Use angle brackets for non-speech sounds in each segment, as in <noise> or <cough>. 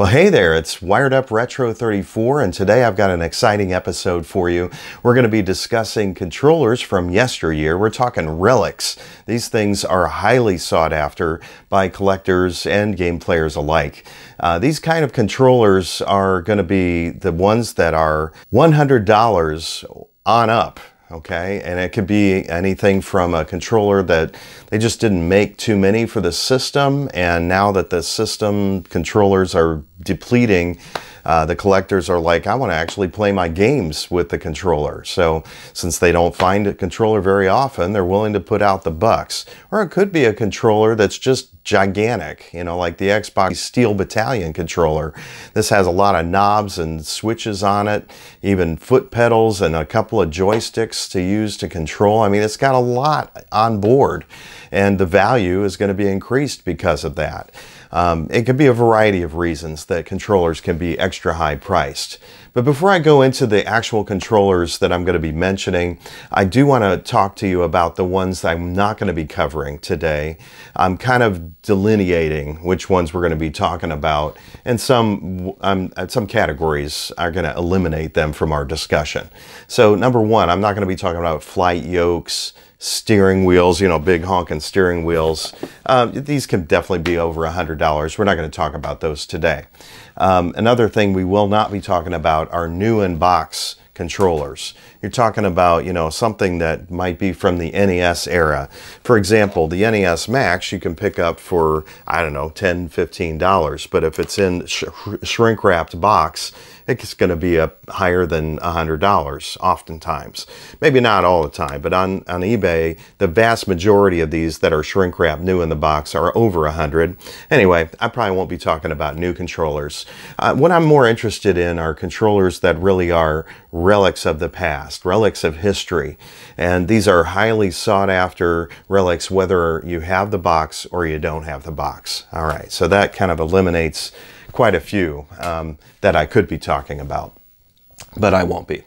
Well, hey there, it's Wired Up Retro 34, and today I've got an exciting episode for you. We're going to be discussing controllers from yesteryear. We're talking relics. These things are highly sought after by collectors and game players alike. Uh, these kind of controllers are going to be the ones that are $100 on up okay? And it could be anything from a controller that they just didn't make too many for the system, and now that the system controllers are depleting, uh, the collectors are like, I want to actually play my games with the controller. So since they don't find a controller very often, they're willing to put out the bucks. Or it could be a controller that's just gigantic, you know, like the Xbox Steel Battalion controller. This has a lot of knobs and switches on it, even foot pedals and a couple of joysticks to use to control. I mean, it's got a lot on board and the value is going to be increased because of that. Um, it could be a variety of reasons that controllers can be extra high priced. But before I go into the actual controllers that I'm going to be mentioning, I do want to talk to you about the ones I'm not going to be covering today. I'm kind of delineating which ones we're going to be talking about, and some um, some categories are going to eliminate them from our discussion. So number one, I'm not going to be talking about flight yokes, steering wheels, you know, big honking steering wheels. Uh, these can definitely be over $100. We're not going to talk about those today. Um, another thing we will not be talking about are new in-box controllers. You're talking about, you know, something that might be from the NES era. For example, the NES Max you can pick up for, I don't know, $10, $15. But if it's in sh shrink-wrapped box, it's going to be a higher than $100 oftentimes. Maybe not all the time, but on, on eBay, the vast majority of these that are shrink wrap new in the box are over 100. Anyway, I probably won't be talking about new controllers. Uh, what I'm more interested in are controllers that really are relics of the past, relics of history. And these are highly sought after relics, whether you have the box or you don't have the box. All right, so that kind of eliminates quite a few um, that I could be talking about, but I won't be.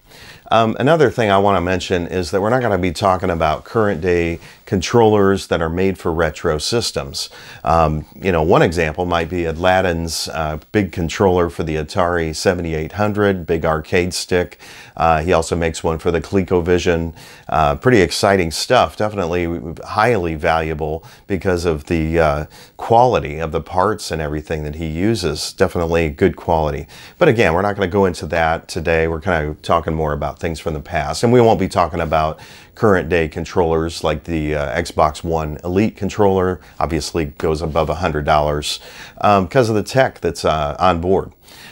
Um, another thing I want to mention is that we're not going to be talking about current day controllers that are made for retro systems. Um, you know, one example might be Aladdin's uh, big controller for the Atari 7800, big arcade stick. Uh, he also makes one for the ColecoVision. Uh, pretty exciting stuff, definitely highly valuable because of the uh, quality of the parts and everything that he uses. Definitely good quality. But again, we're not going to go into that today. We're kind of talking more about things from the past. And we won't be talking about current day controllers like the uh, Xbox One Elite controller, obviously goes above $100 because um, of the tech that's uh, on board.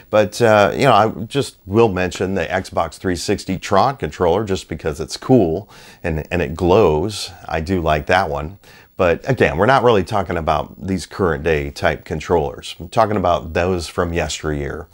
But, uh, you know, I just will mention the Xbox 360 Tron controller just because it's cool and, and it glows. I do like that one. But again, we're not really talking about these current day type controllers. I'm talking about those from yesteryear.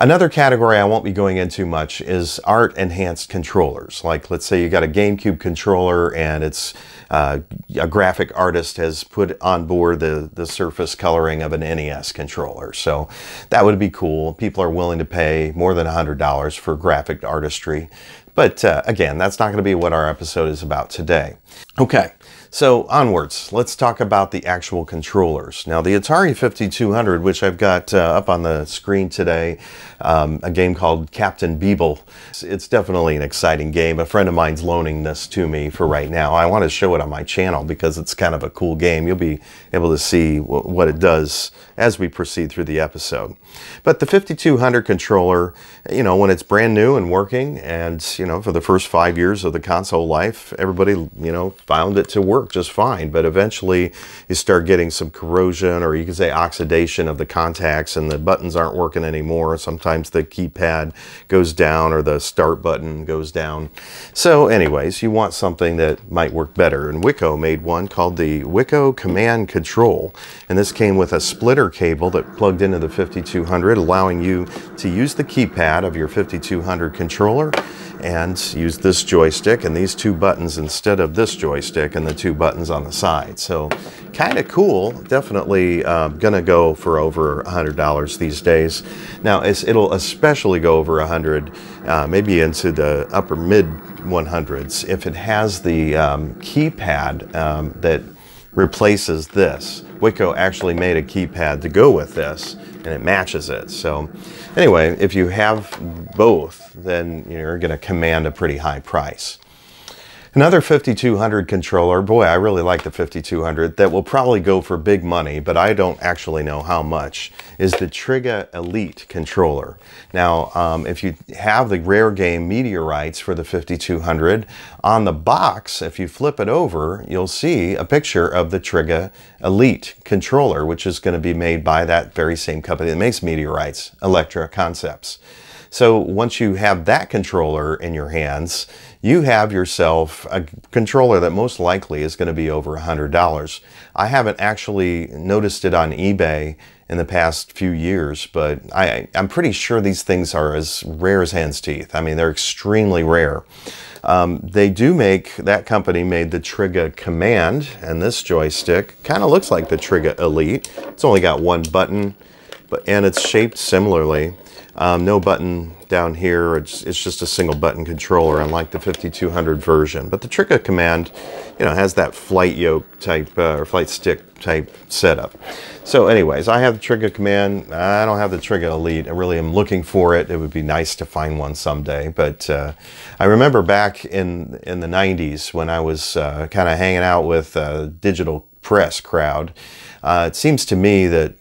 Another category I won't be going into much is art enhanced controllers. Like let's say you got a GameCube controller and it's uh, a graphic artist has put on board the, the surface coloring of an NES controller. So that would be cool. People are willing to pay more than $100 for graphic artistry. But uh, again, that's not going to be what our episode is about today. Okay, so onwards, let's talk about the actual controllers. Now the Atari 5200, which I've got uh, up on the screen today, um, a game called Captain Beeble. It's, it's, definitely an exciting game. A friend of mine's loaning this to me for right now. I want to show it on my channel because it's kind of a cool game. You'll be able to see what it does as we proceed through the episode. But the 5200 controller, you know, when it's brand new and working and, you know, for the first five years of the console life, everybody, you know, found it to work work just fine, but eventually you start getting some corrosion or you can say oxidation of the contacts and the buttons aren't working anymore. Sometimes the keypad goes down or the start button goes down. So anyways, you want something that might work better. And Wico made one called the Wico Command Control. And this came with a splitter cable that plugged into the 5200, allowing you to use the keypad of your 5200 controller and use this joystick and these two buttons instead of this joystick and the two two buttons on the side. So kind of cool. Definitely uh, um, going to go for over $100 these days. Now it'll especially go over 100 uh, maybe into the upper mid 100s if it has the um, keypad um, that replaces this. Wico actually made a keypad to go with this and it matches it. So anyway, if you have both, then you're gonna command a pretty high price. Another 5200 controller, boy, I really like the 5200, that will probably go for big money, but I don't actually know how much, is the Triga Elite controller. Now, um, if you have the rare game Meteorites for the 5200, on the box, if you flip it over, you'll see a picture of the Triga Elite controller, which is going to be made by that very same company that makes Meteorites, Electra Concepts. So once you have that controller in your hands, you have yourself a controller that most likely is going to be over $100. I haven't actually noticed it on eBay in the past few years, but I, am pretty sure these things are as rare as hen's teeth. I mean, they're extremely rare. Um, they do make, that company made the Triga Command, and this joystick kind of looks like the Triga Elite. It's only got one button, but and it's shaped similarly. Um, no button down here, it's, it's just a single button controller unlike the 5200 version. But the Trica command, you know, has that flight yoke type, uh, or flight stick type setup. So anyways, I have the Trica command. I don't have the Trica Elite. I really am looking for it. It would be nice to find one someday. But uh, I remember back in, in the 90s when I was uh, kind of hanging out with uh, digital press crowd, uh, it seems to me that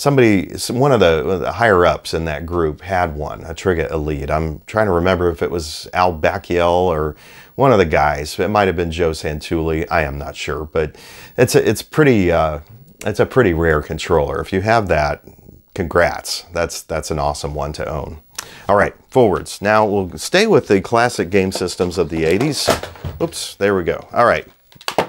somebody, some, one of the, the, higher ups in that group had one, a Triga Elite. I'm trying to remember if it was Al Bakiel or one of the guys. It might have been Joe Santulli. I am not sure, but it's a, it's pretty uh, it's a pretty rare controller. If you have that, congrats. That's that's an awesome one to own. All right, forwards. Now we'll stay with the classic game systems of the 80s. Oops, there we go. All right.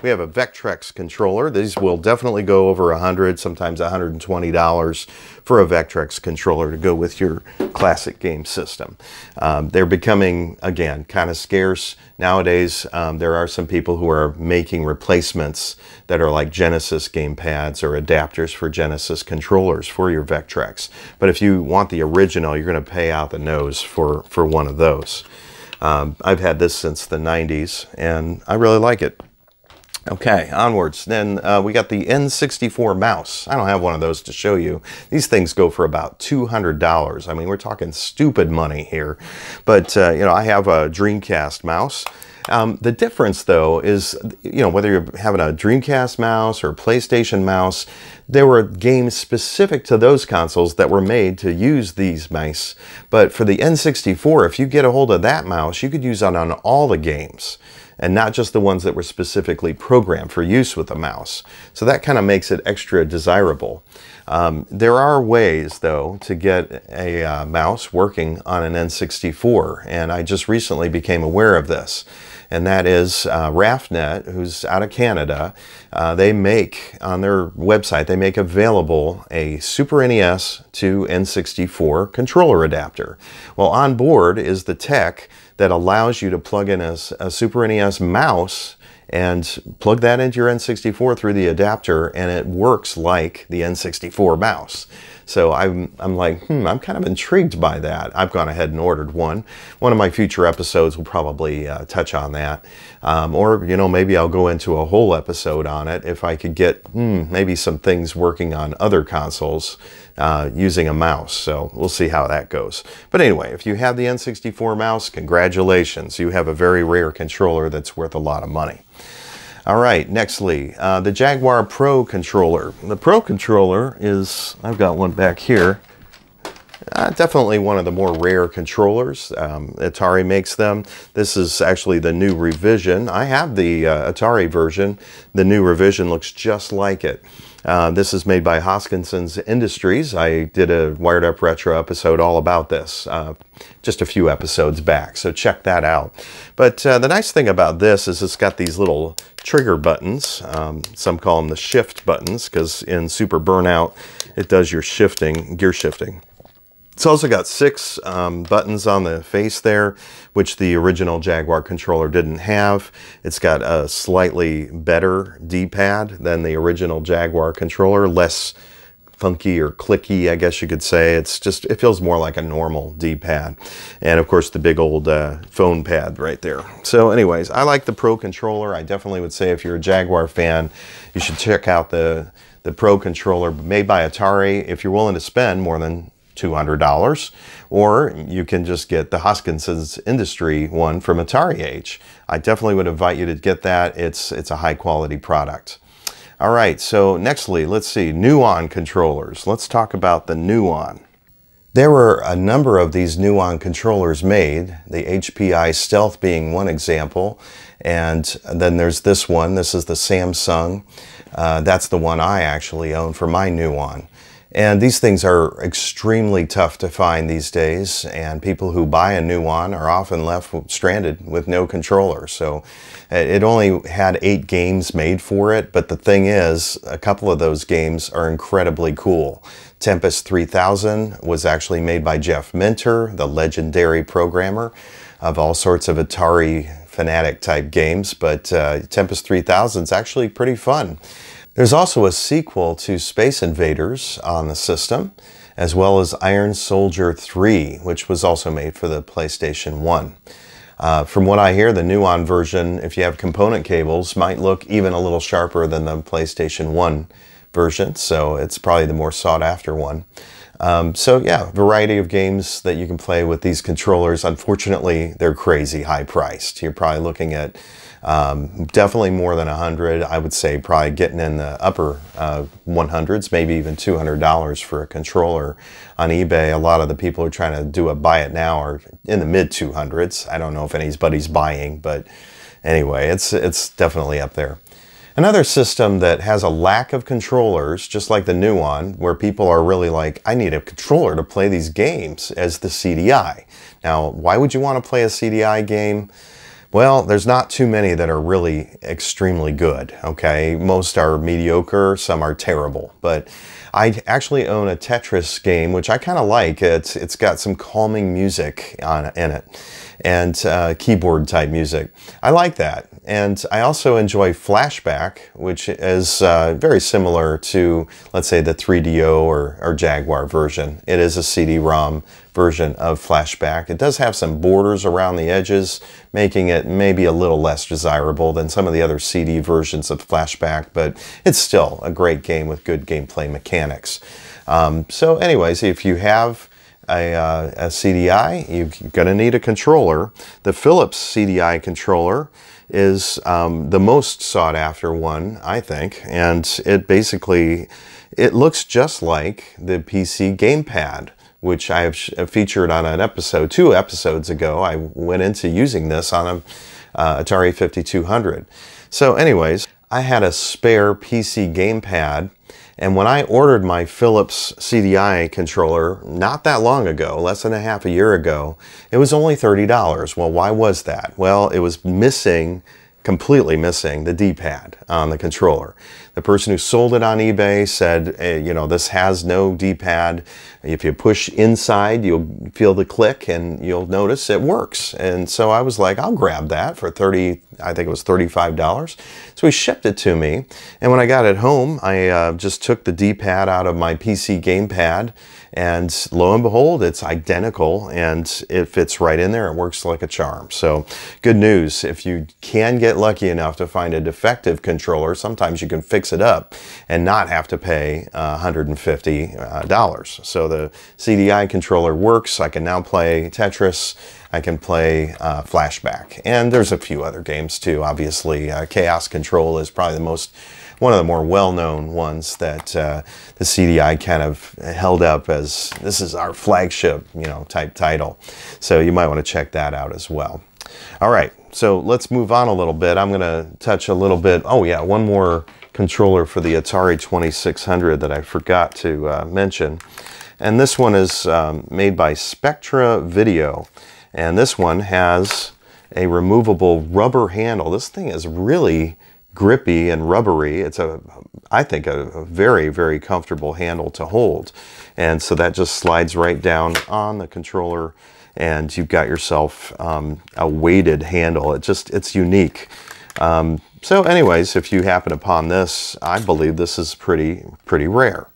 We have a Vectrex controller. These will definitely go over 100, sometimes $120 for a Vectrex controller to go with your classic game system. Um, they're becoming, again, kind of scarce. Nowadays, um, there are some people who are making replacements that are like Genesis game pads or adapters for Genesis controllers for your Vectrex. But if you want the original, you're going to pay out the nose for, for one of those. Um, I've had this since the 90s and I really like it. Okay, onwards. Then uh, we got the N64 mouse. I don't have one of those to show you. These things go for about $200. I mean, we're talking stupid money here. But, uh, you know, I have a Dreamcast mouse. Um, the difference, though, is, you know, whether you're having a Dreamcast mouse or PlayStation mouse, there were games specific to those consoles that were made to use these mice. But for the N64, if you get a hold of that mouse, you could use it on all the games and not just the ones that were specifically programmed for use with a mouse. So that kind of makes it extra desirable. Um, there are ways, though, to get a uh, mouse working on an N64, and I just recently became aware of this. And that is uh, RAFnet, who's out of Canada. Uh, they make, on their website, they make available a Super NES to N64 controller adapter. Well, on board is the tech that allows you to plug in a, a Super NES mouse and plug that into your N64 through the adapter and it works like the N64 mouse. So I'm, I'm like, hmm, I'm kind of intrigued by that. I've gone ahead and ordered one. One of my future episodes will probably uh, touch on that. Um, or, you know, maybe I'll go into a whole episode on it if I could get hmm, maybe some things working on other consoles uh, using a mouse. So we'll see how that goes. But anyway, if you have the N64 mouse, congratulations. You have a very rare controller that's worth a lot of money. All right, nextly, uh, the Jaguar Pro controller. The Pro controller is, I've got one back here, uh, definitely one of the more rare controllers. Um, Atari makes them. This is actually the new revision. I have the uh, Atari version. The new revision looks just like it. Uh, this is made by Hoskinson's Industries. I did a Wired Up Retro episode all about this uh, just a few episodes back, so check that out. But uh, the nice thing about this is it's got these little trigger buttons. Um, some call them the shift buttons because in Super Burnout, it does your shifting, gear shifting. It's also got six um, buttons on the face there, which the original Jaguar controller didn't have. It's got a slightly better D-pad than the original Jaguar controller, less funky or clicky, I guess you could say. It's just, it feels more like a normal D-pad. And of course the big old uh, phone pad right there. So anyways, I like the Pro controller. I definitely would say if you're a Jaguar fan, you should check out the, the Pro controller made by Atari if you're willing to spend more than $200, or you can just get the Hoskinson's Industry one from Atari Age. I definitely would invite you to get that. It's, it's a high quality product. All right, so nextly, let's see, Nuon controllers. Let's talk about the Nuon. There were a number of these Nuon controllers made, the HPI Stealth being one example, and then there's this one. This is the Samsung. Uh, that's the one I actually own for my Nuon. And these things are extremely tough to find these days, and people who buy a new one are often left stranded with no controller. So uh, it only had eight games made for it, but the thing is, a couple of those games are incredibly cool. Tempest 3000 was actually made by Jeff Minter, the legendary programmer of all sorts of Atari fanatic type games, but uh, Tempest 3000 is actually pretty fun. There's also a sequel to Space Invaders on the system, as well as Iron Soldier 3, which was also made for the PlayStation 1. Uh, from what I hear, the Nuon version, if you have component cables, might look even a little sharper than the PlayStation 1 version, so it's probably the more sought after one. Um, so yeah, variety of games that you can play with these controllers. Unfortunately, they're crazy high priced. You're probably looking at um, definitely more than 100 I would say probably getting in the upper uh, 100s, maybe even $200 for a controller on eBay. A lot of the people who are trying to do a buy it now are in the mid 200s. I don't know if anybody's buying, but anyway, it's, it's definitely up there. Another system that has a lack of controllers, just like the new one, where people are really like, I need a controller to play these games, as the CDI. Now, why would you want to play a CDI game? Well, there's not too many that are really extremely good, okay? Most are mediocre, some are terrible, but I actually own a Tetris game, which I kind of like. It's, it's got some calming music on, in it and uh, keyboard type music. I like that. And I also enjoy Flashback, which is uh, very similar to, let's say, the 3DO or, or Jaguar version. It is a CD-ROM version of Flashback. It does have some borders around the edges, making it maybe a little less desirable than some of the other CD versions of Flashback, but it's still a great game with good gameplay mechanics. Um, so anyways, if you have a, uh, a, CDI, you're going to need a controller. The Philips CDI controller is um, the most sought after one, I think, and it basically it looks just like the PC gamepad, which I have uh, featured on an episode two episodes ago. I went into using this on a uh, Atari 5200. So, anyways, I had a spare PC gamepad and when I ordered my Philips CDI controller not that long ago, less than a half a year ago, it was only $30. Well, why was that? Well, it was missing completely missing the D-pad on the controller. The person who sold it on eBay said, hey, you know, this has no D-pad. If you push inside, you'll feel the click and you'll notice it works. And so I was like, I'll grab that for 30, I think it was $35. So he shipped it to me. And when I got it home, I uh, just took the D-pad out of my PC gamepad and lo and behold, it's identical and it fits right in there. It works like a charm. So good news. If you can get lucky enough to find a defective controller, sometimes you can fix it up and not have to pay $150. Uh, uh, so the CDI controller works. I can now play Tetris. I can play uh, Flashback. And there's a few other games too, obviously. Uh, Chaos Control is probably the most one of the more well-known ones that uh, the CDI kind of held up as this is our flagship, you know, type title. So you might want to check that out as well. All right, so let's move on a little bit. I'm going to touch a little bit. Oh yeah, one more controller for the Atari 2600 that I forgot to uh, mention. And this one is um, made by Spectra Video. And this one has a removable rubber handle. This thing is really grippy and rubbery. It's a, I think, a, a, very, very comfortable handle to hold. And so that just slides right down on the controller and you've got yourself um, a weighted handle. It just, it's unique. Um, so anyways, if you happen upon this, I believe this is pretty, pretty rare.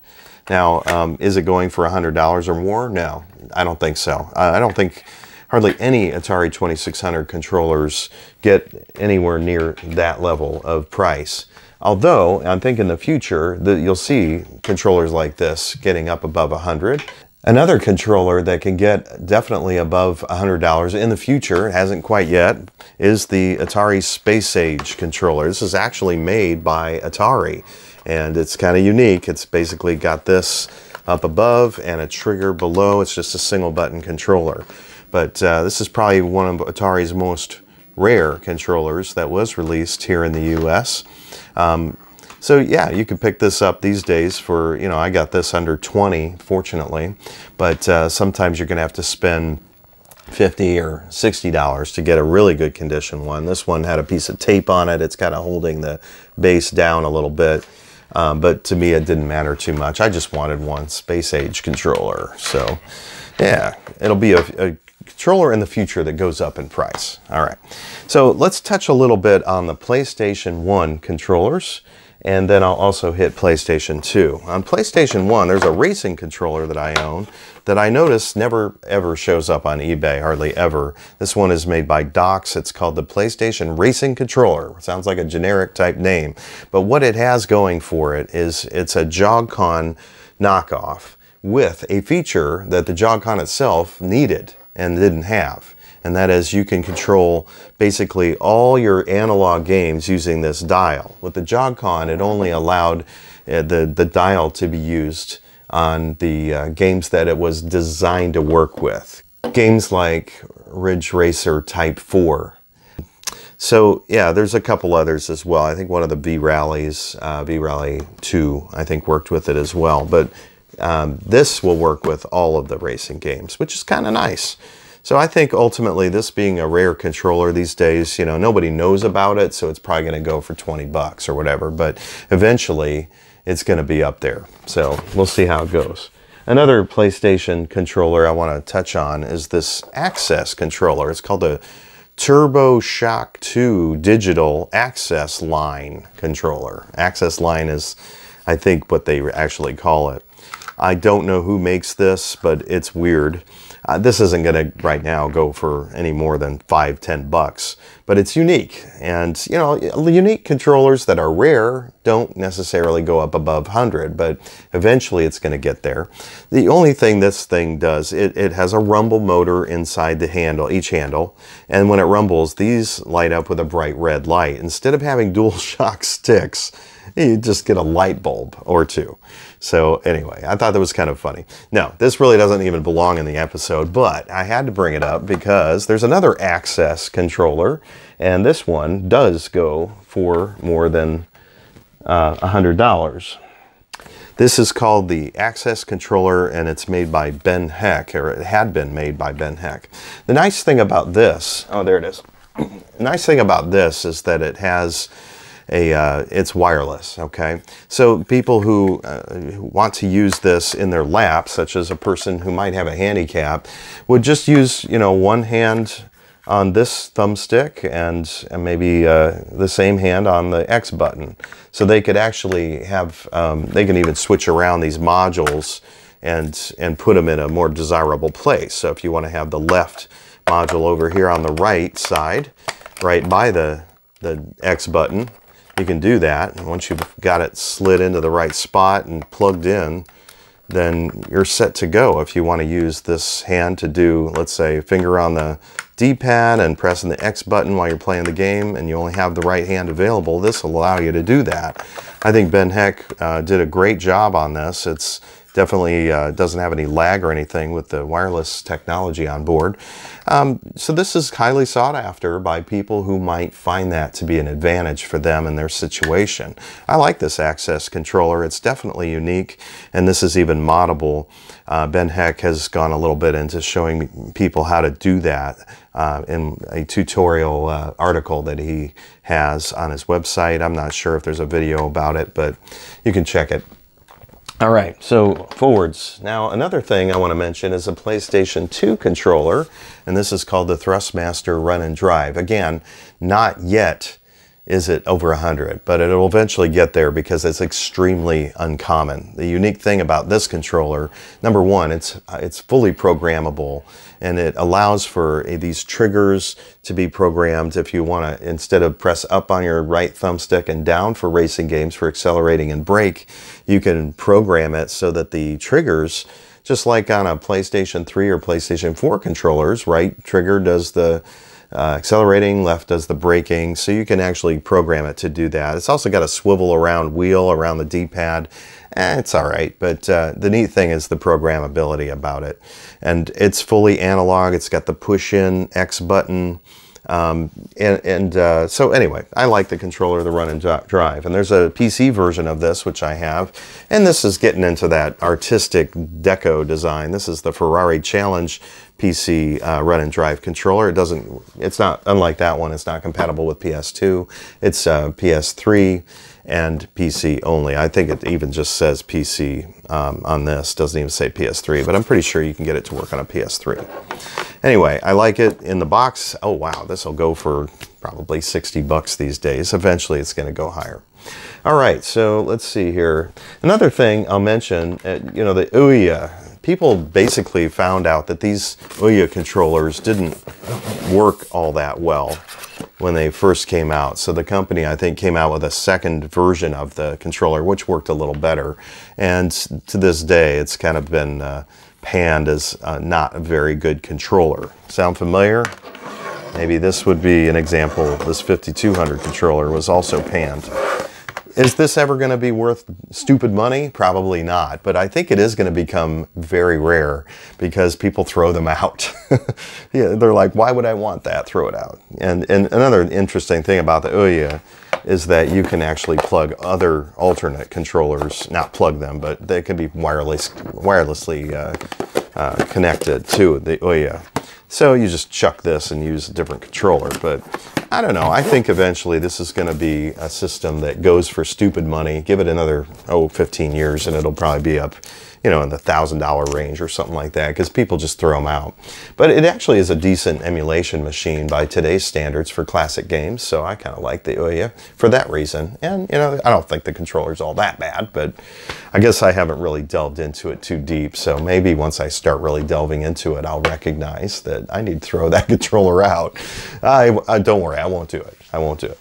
Now, um, is it going for $100 or more? No, I don't think so. I don't think hardly any Atari 2600 controllers get anywhere near that level of price. Although, I think in the future that you'll see controllers like this getting up above 100. Another controller that can get definitely above $100 in the future, hasn't quite yet, is the Atari Space Age controller. This is actually made by Atari and it's kind of unique. It's basically got this up above and a trigger below. It's just a single button controller. But uh, this is probably one of Atari's most rare controllers that was released here in the US. Um, so yeah, you can pick this up these days for, you know, I got this under 20, fortunately, but uh, sometimes you're gonna have to spend 50 or 60 dollars to get a really good condition one. This one had a piece of tape on it. It's kind of holding the base down a little bit. Um, but to me, it didn't matter too much. I just wanted one space age controller. So yeah, it'll be a, a controller in the future that goes up in price. All right, so let's touch a little bit on the PlayStation 1 controllers and then I'll also hit PlayStation 2. On PlayStation 1, there's a racing controller that I own that I notice never ever shows up on eBay, hardly ever. This one is made by Docs. It's called the PlayStation Racing Controller. sounds like a generic type name, but what it has going for it is it's a JogCon knockoff with a feature that the JogCon itself needed and didn't have. And that is you can control basically all your analog games using this dial. With the jogcon, it only allowed uh, the, the dial to be used on the uh, games that it was designed to work with. Games like Ridge Racer Type 4. So yeah, there's a couple others as well. I think one of the V-Rallies, uh, V-Rally 2, I think worked with it as well. But um, this will work with all of the racing games, which is kind of nice. So I think ultimately this being a rare controller these days, you know, nobody knows about it, so it's probably going to go for 20 bucks or whatever, but eventually it's going to be up there. So we'll see how it goes. Another PlayStation controller I want to touch on is this Access controller. It's called a Turbo Shock 2 digital access line controller. Access line is, I think, what they actually call it. I don't know who makes this, but it's weird. Uh, this isn't going to right now go for any more than five, ten bucks, but it's unique. And, you know, unique controllers that are rare don't necessarily go up above 100, but eventually it's going to get there. The only thing this thing does, it, it has a rumble motor inside the handle, each handle, and when it rumbles, these light up with a bright red light. Instead of having <laughs> dual shock sticks, <laughs> you just get a light bulb or two. So anyway, I thought that was kind of funny. Now, this really doesn't even belong in the episode, but I had to bring it up because there's another access controller, and this one does go for more than uh, $100. This is called the Access Controller and it's made by Ben Heck, or it had been made by Ben Heck. The nice thing about this, oh, there it is. <clears throat> nice thing about this is that it has a uh, it's wireless, okay? So people who, uh, want to use this in their lap, such as a person who might have a handicap, would just use, you know, one hand on this thumbstick and, and maybe uh, the same hand on the X button. So they could actually have, um, they can even switch around these modules and, and put them in a more desirable place. So if you want to have the left module over here on the right side, right by the, the X button, you can do that. And once you've got it slid into the right spot and plugged in, then you're set to go if you want to use this hand to do, let's say, finger on the D-pad and pressing the X button while you're playing the game and you only have the right hand available, this will allow you to do that. I think Ben Heck uh, did a great job on this. It's definitely uh, doesn't have any lag or anything with the wireless technology on board. Um, so this is highly sought after by people who might find that to be an advantage for them in their situation. I like this access controller. It's definitely unique and this is even moddable. Uh, ben Heck has gone a little bit into showing people how to do that uh, in a tutorial uh, article that he has on his website. I'm not sure if there's a video about it, but you can check it all right, so forwards. Now, another thing I want to mention is a PlayStation 2 controller, and this is called the Thrustmaster Run and Drive. Again, not yet is it over 100, but it'll eventually get there because it's extremely uncommon. The unique thing about this controller, number one, it's, it's fully programmable and it allows for these triggers to be programmed if you want to, instead of press up on your right thumbstick and down for racing games for accelerating and brake, you can program it so that the triggers just like on a PlayStation 3 or PlayStation 4 controllers, right? Trigger does the uh, accelerating, left does the braking. So you can actually program it to do that. It's also got a swivel around wheel around the D-pad. Eh, it's all right, but uh, the neat thing is the programmability about it. And it's fully analog. It's got the push-in X button. Um, and, and uh, so anyway, I like the controller, the run and drive. And there's a PC version of this, which I have. And this is getting into that artistic deco design. This is the Ferrari Challenge PC uh, run and drive controller. It doesn't, it's not, unlike that one, it's not compatible with PS2. It's uh, PS3 and PC only. I think it even just says PC um, on this, doesn't even say PS3, but I'm pretty sure you can get it to work on a PS3. Anyway, I like it in the box. Oh wow, this will go for probably 60 bucks these days. Eventually it's gonna go higher. All right, so let's see here. Another thing I'll mention, uh, you know, the Ouya people basically found out that these Ouya controllers didn't work all that well when they first came out. So the company, I think, came out with a second version of the controller, which worked a little better. And to this day, it's kind of been uh, panned as uh, not a very good controller. Sound familiar? Maybe this would be an example. This 5200 controller was also panned. Is this ever going to be worth stupid money? Probably not, but I think it is going to become very rare because people throw them out. <laughs> yeah, they're like, why would I want that? Throw it out. And, and another interesting thing about the Ouya is that you can actually plug other alternate controllers, not plug them, but they can be wireless, wirelessly uh, uh, connected to the Ouya. So you just chuck this and use a different controller, but I don't know. I think eventually this is going to be a system that goes for stupid money. Give it another, oh, 15 years, and it'll probably be up you know, in the $1,000 range or something like that because people just throw them out. But it actually is a decent emulation machine by today's standards for classic games, so I kind of like the OUYA oh, for that reason. And, you know, I don't think the controller's all that bad, but I guess I haven't really delved into it too deep, so maybe once I start really delving into it, I'll recognize that I need to throw <laughs> that controller out. I, I don't worry, I won't do it. I won't do it.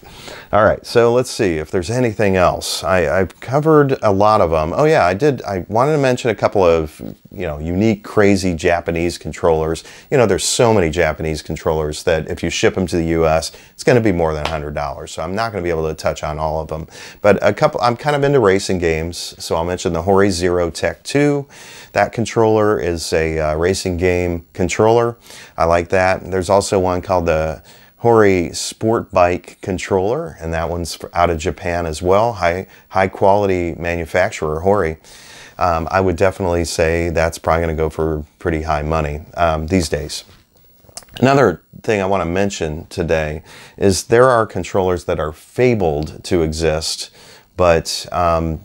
All right, so let's see if there's anything else. I, I've covered a lot of them. Oh yeah, I did, I wanted to mention a couple of, you know, unique, crazy Japanese controllers. You know, there's so many Japanese controllers that if you ship them to the US, it's gonna be more than $100. So I'm not gonna be able to touch on all of them. But a couple, I'm kind of into racing games. So I'll mention the Hori Zero Tech 2. That controller is a uh, racing game controller. I like that. There's also one called the Hori Sport Bike controller, and that one's out of Japan as well. High, high quality manufacturer, Hori. Um, I would definitely say that's probably going to go for pretty high money um, these days. Another thing I want to mention today is there are controllers that are fabled to exist, but um,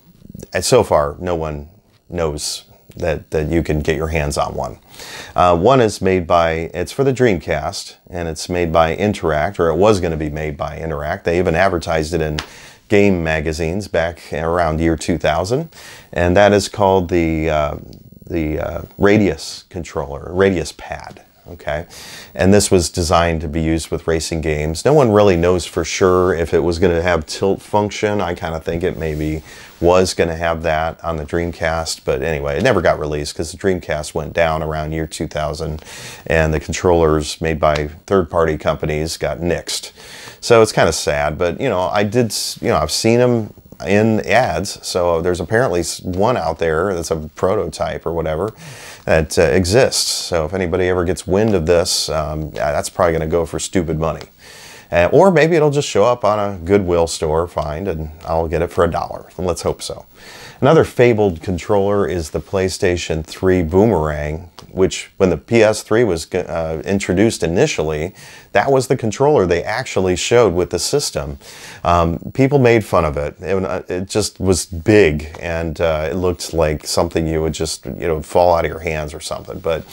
so far no one knows that, that you can get your hands on one. Uh, one is made by, it's for the Dreamcast, and it's made by Interact, or it was going to be made by Interact. They even advertised it in game magazines back around year 2000, and that is called the, uh, the uh, Radius controller, Radius pad okay? And this was designed to be used with racing games. No one really knows for sure if it was going to have tilt function. I kind of think it may be was going to have that on the Dreamcast, but anyway, it never got released because the Dreamcast went down around year 2000 and the controllers made by third party companies got nixed. So it's kind of sad, but you know, I did, you know, I've seen them in ads. So there's apparently one out there that's a prototype or whatever that uh, exists. So if anybody ever gets wind of this, um, that's probably going to go for stupid money. Uh, or maybe it'll just show up on a Goodwill store find and I'll get it for a dollar. Let's hope so. Another fabled controller is the PlayStation 3 Boomerang, which when the PS3 was uh, introduced initially, that was the controller they actually showed with the system. Um, people made fun of it. It, uh, it just was big and uh, it looked like something you would just, you know, fall out of your hands or something. But,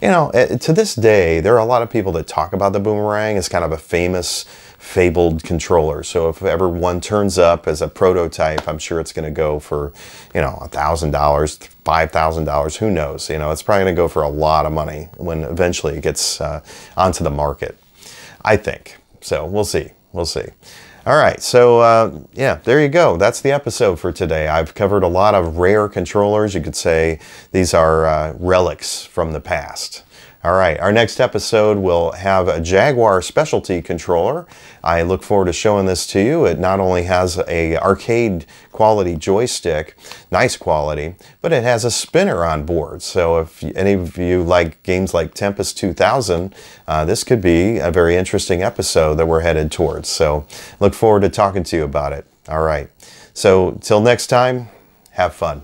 you know, eh, to this day, there are a lot of people that talk about the Boomerang as kind of a famous fabled controller. So if ever one turns up as a prototype, I'm sure it's going to go for, you know, $1,000, $5,000, who knows? You know, it's probably going to go for a lot of money when eventually it gets uh, onto the market, I think. So we'll see. We'll see. All right, so uh, yeah, there you go. That's the episode for today. I've covered a lot of rare controllers. You could say these are uh, relics from the past. All right, our next episode will have a Jaguar specialty controller. I look forward to showing this to you. It not only has a arcade quality joystick, nice quality, but it has a spinner on board. So if any of you like games like Tempest 2000, uh, this could be a very interesting episode that we're headed towards. So look forward to talking to you about it. All right. So till next time, have fun.